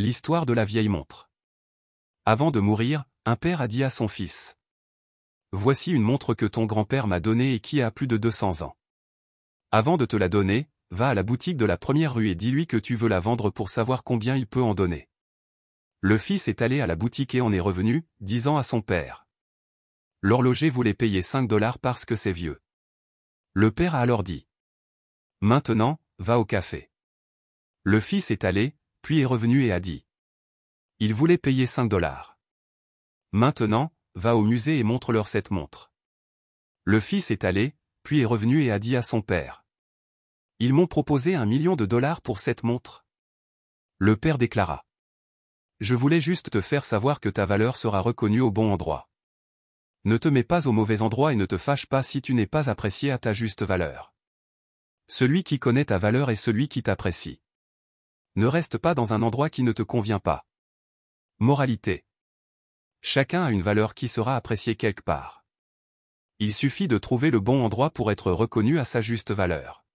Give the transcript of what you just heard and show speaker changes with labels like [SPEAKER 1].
[SPEAKER 1] L'histoire de la vieille montre. Avant de mourir, un père a dit à son fils. Voici une montre que ton grand-père m'a donnée et qui a plus de 200 ans. Avant de te la donner, va à la boutique de la première rue et dis-lui que tu veux la vendre pour savoir combien il peut en donner. Le fils est allé à la boutique et en est revenu, disant à son père. L'horloger voulait payer 5 dollars parce que c'est vieux. Le père a alors dit. Maintenant, va au café. Le fils est allé, puis est revenu et a dit. Il voulait payer 5 dollars. Maintenant, va au musée et montre-leur cette montre. Le fils est allé, puis est revenu et a dit à son père. Ils m'ont proposé un million de dollars pour cette montre. Le père déclara. Je voulais juste te faire savoir que ta valeur sera reconnue au bon endroit. Ne te mets pas au mauvais endroit et ne te fâche pas si tu n'es pas apprécié à ta juste valeur. Celui qui connaît ta valeur est celui qui t'apprécie. Ne reste pas dans un endroit qui ne te convient pas. Moralité. Chacun a une valeur qui sera appréciée quelque part. Il suffit de trouver le bon endroit pour être reconnu à sa juste valeur.